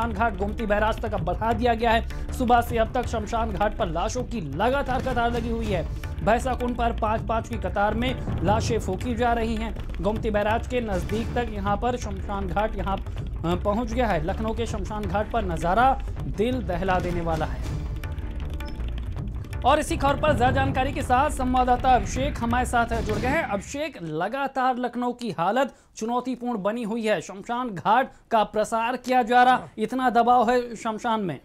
शमशान घाट गोमती बैराज तक अब बढ़ा दिया गया है सुबह से अब तक शमशान घाट पर लाशों की लगातार कतार लगी हुई है भैंसा कुंड पर पांच पांच की कतार में लाशें फूकी जा रही हैं गोमती बैराज के नज़दीक तक यहाँ पर शमशान घाट यहाँ पहुंच गया है लखनऊ के शमशान घाट पर नज़ारा दिल दहला देने वाला है और इसी खबर पर ज्यादा जानकारी के साथ संवाददाता अभिषेक हमारे साथ जुड़ गए हैं अभिषेक लगातार लखनऊ की हालत चुनौतीपूर्ण बनी हुई है शमशान घाट का प्रसार किया जा रहा इतना दबाव है शमशान में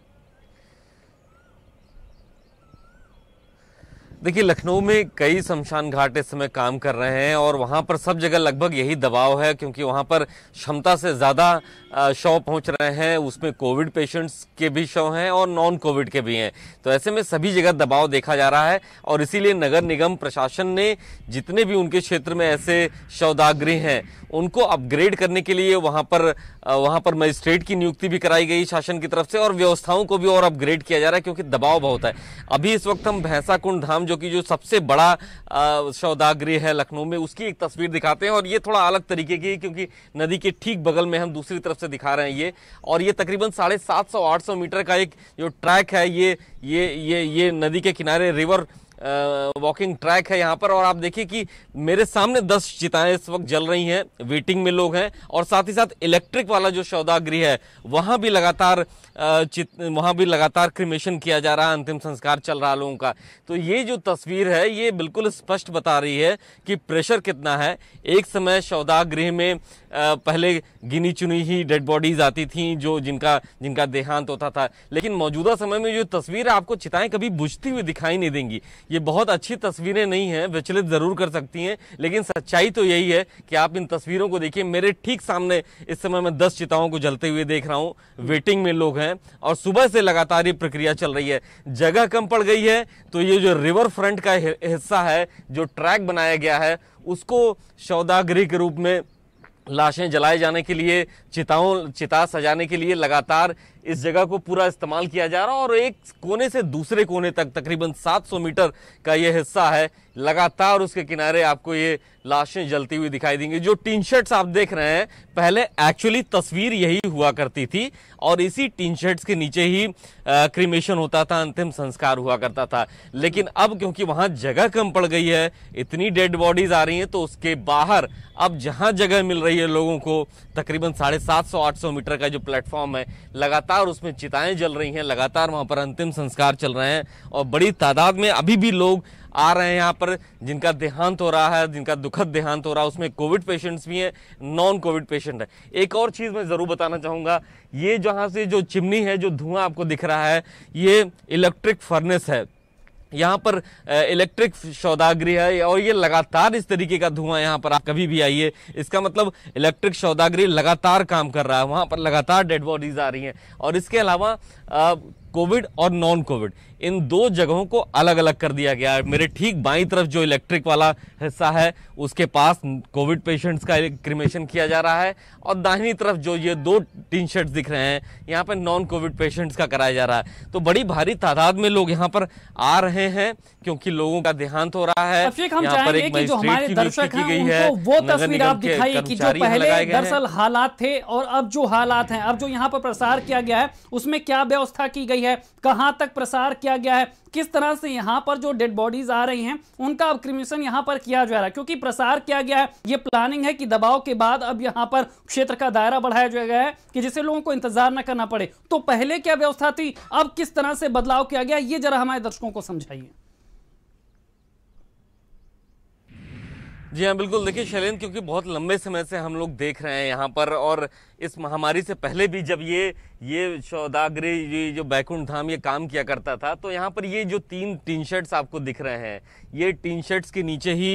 देखिए लखनऊ में कई शमशान घाट इस समय काम कर रहे हैं और वहाँ पर सब जगह लगभग यही दबाव है क्योंकि वहाँ पर क्षमता से ज़्यादा शव पहुँच रहे हैं उसमें कोविड पेशेंट्स के भी शव हैं और नॉन कोविड के भी हैं तो ऐसे में सभी जगह दबाव देखा जा रहा है और इसीलिए नगर निगम प्रशासन ने जितने भी उनके क्षेत्र में ऐसे शवदागृह हैं उनको अपग्रेड करने के लिए वहाँ पर वहाँ पर मजिस्ट्रेट की नियुक्ति भी कराई गई शासन की तरफ से और व्यवस्थाओं को भी और अपग्रेड किया जा रहा है क्योंकि दबाव बहुत है अभी इस वक्त हम भैंसा कुंड धाम जो जो कि जो सबसे बड़ा शवदागृह है लखनऊ में उसकी एक तस्वीर दिखाते हैं और ये थोड़ा अलग तरीके की क्योंकि नदी के ठीक बगल में हम दूसरी तरफ से दिखा रहे हैं ये और ये तकरीबन साढ़े सात सौ आठ सौ मीटर का एक जो ट्रैक है ये ये ये ये नदी के किनारे रिवर वॉकिंग ट्रैक है यहाँ पर और आप देखिए कि मेरे सामने दस चिताएं इस वक्त जल रही हैं वेटिंग में लोग हैं और साथ ही साथ इलेक्ट्रिक वाला जो सौदागृह है वहाँ भी लगातार चित वहाँ भी लगातार क्रिमेशन किया जा रहा है अंतिम संस्कार चल रहा लोगों का तो ये जो तस्वीर है ये बिल्कुल स्पष्ट बता रही है कि प्रेशर कितना है एक समय सौदागृह में पहले गिनी चुनी ही डेड बॉडीज आती थी जो जिनका जिनका देहांत होता था लेकिन मौजूदा समय में जो तस्वीर है आपको चिताएं कभी बुझती हुई दिखाई नहीं देंगी ये बहुत अच्छी तस्वीरें नहीं हैं विचलित ज़रूर कर सकती हैं लेकिन सच्चाई तो यही है कि आप इन तस्वीरों को देखिए मेरे ठीक सामने इस समय मैं दस चिताओं को जलते हुए देख रहा हूँ वेटिंग में लोग हैं और सुबह से लगातार ये प्रक्रिया चल रही है जगह कम पड़ गई है तो ये जो रिवर फ्रंट का हिस्सा है जो ट्रैक बनाया गया है उसको सौदागरी के रूप में लाशें जलाए जाने के लिए चिताओं चिता सजाने के लिए लगातार इस जगह को पूरा इस्तेमाल किया जा रहा है और एक कोने से दूसरे कोने तक तकरीबन 700 मीटर का यह हिस्सा है लगातार उसके किनारे आपको ये लाशें जलती हुई दिखाई देंगी जो टीन शर्ट्स आप देख रहे हैं पहले एक्चुअली तस्वीर यही हुआ करती थी और इसी टीन शर्ट्स के नीचे ही आ, क्रीमेशन होता था अंतिम संस्कार हुआ करता था लेकिन अब क्योंकि वहाँ जगह कम पड़ गई है इतनी डेड बॉडीज आ रही हैं तो उसके बाहर अब जहाँ जगह मिल रही है लोगों को तकरीबन साढ़े सात सौ आठ सौ मीटर का जो प्लेटफॉर्म है लगातार लगातार उसमें चिताएं जल रही हैं लगातार वहाँ पर अंतिम संस्कार चल रहे हैं और बड़ी तादाद में अभी भी लोग आ रहे हैं यहाँ पर जिनका देहांत हो रहा है जिनका दुखद देहांत हो रहा है उसमें कोविड पेशेंट्स भी हैं नॉन कोविड पेशेंट है एक और चीज़ मैं ज़रूर बताना चाहूँगा ये जहाँ से जो चिमनी है जो धुआं आपको दिख रहा है ये इलेक्ट्रिक फर्नेस है यहाँ पर इलेक्ट्रिक सौदागरी है और ये लगातार इस तरीके का धुआं यहाँ पर आप कभी भी आइए इसका मतलब इलेक्ट्रिक सौदागरी लगातार काम कर रहा है वहाँ पर लगातार डेड बॉडीज आ रही हैं और इसके अलावा कोविड और नॉन कोविड इन दो जगहों को अलग अलग कर दिया गया है मेरे ठीक बाई तरफ जो इलेक्ट्रिक वाला हिस्सा है उसके पास कोविड पेशेंट्स का क्रिमेशन किया जा रहा है और दाहिनी तरफ जो ये दो टीन शर्ट दिख रहे हैं यहाँ पर नॉन कोविड पेशेंट्स का कराया जा रहा है तो बड़ी भारी तादाद में लोग यहाँ पर आ रहे हैं क्योंकि लोगों का देहांत हो रहा है यहाँ पर एक दर्शक की गई है वो तस्वीर आप दिखाई कि जो पहले दरअसल हालात थे और अब जो हालात हैं अब जो यहाँ पर प्रसार किया गया है उसमें क्या व्यवस्था की गई है है कहां तक प्रसार किया गया है किस तरह से यहां पर जो डेड बॉडीज आ रही हैं उनका अब क्रिमेशन यहां पर किया जा रहा है क्योंकि प्रसार किया गया है ये प्लानिंग है कि दबाव के बाद अब यहां पर क्षेत्र का दायरा बढ़ाया गया है कि जिसे लोगों को इंतजार न करना पड़े तो पहले क्या व्यवस्था थी अब किस तरह से बदलाव किया गया ये जरा हमारे दर्शकों को समझाइए जी हाँ बिल्कुल देखिए शैलेंद्र क्योंकि बहुत लंबे समय से हम लोग देख रहे हैं यहाँ पर और इस महामारी से पहले भी जब ये ये सौदागरी ये जो बैकुंठ धाम ये काम किया करता था तो यहाँ पर ये जो तीन टीन शर्ट्स आपको दिख रहे हैं ये टीन शर्ट्स के नीचे ही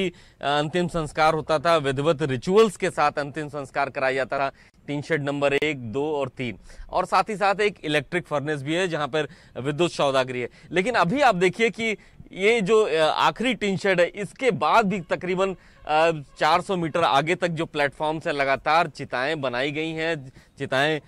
अंतिम संस्कार होता था विधिवत रिचुअल्स के साथ अंतिम संस्कार कराया जाता था टीन शर्ट नंबर एक दो और तीन और साथ ही साथ एक इलेक्ट्रिक फर्नेस भी है जहाँ पर विद्युत सौदागरी है लेकिन अभी आप देखिए कि ये जो आखिरी टिन शेड है इसके बाद भी तकरीबन 400 मीटर आगे तक जो प्लेटफॉर्म से लगातार चिताएं बनाई गई हैं चिताएं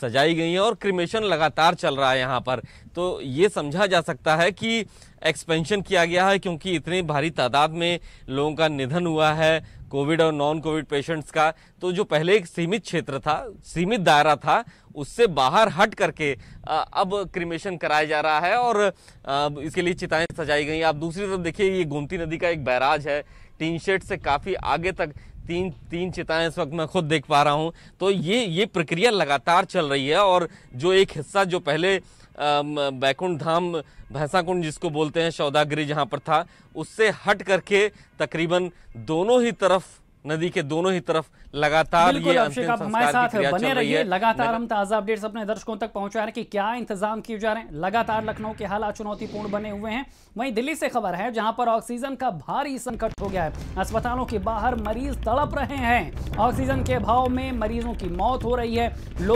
सजाई गई हैं और क्रिमेशन लगातार चल रहा है यहाँ पर तो ये समझा जा सकता है कि एक्सपेंशन किया गया है क्योंकि इतनी भारी तादाद में लोगों का निधन हुआ है कोविड और नॉन कोविड पेशेंट्स का तो जो पहले एक सीमित क्षेत्र था सीमित दायरा था उससे बाहर हट करके अब क्रिमेशन कराया जा रहा है और इसके लिए चिताएं सजाई गई आप दूसरी तरफ देखिए ये गोमती नदी का एक बैराज है टीन शेड से काफ़ी आगे तक तीन तीन चिताएं इस वक्त मैं खुद देख पा रहा हूं तो ये ये प्रक्रिया लगातार चल रही है और जो एक हिस्सा जो पहले बैकुंठ धाम भैंसाकुंड जिसको बोलते हैं सौदागिरी जहाँ पर था उससे हट करके तकरीबन दोनों ही तरफ नदी के दोनों ही तरफ लगातार ये आप हमारे साथ बने रहिए लगातार हम ताज़ा अपडेट्स अपने दर्शकों तक पहुंचा रहे हैं कि क्या इंतजाम किए जा रहे हैं लगातार लखनऊ के हालात चुनौतीपूर्ण बने हुए हैं वहीं दिल्ली से खबर है जहां पर ऑक्सीजन का भारी संकट हो गया है अस्पतालों के बाहर मरीज तड़प रहे हैं ऑक्सीजन के अभाव में मरीजों की मौत हो रही है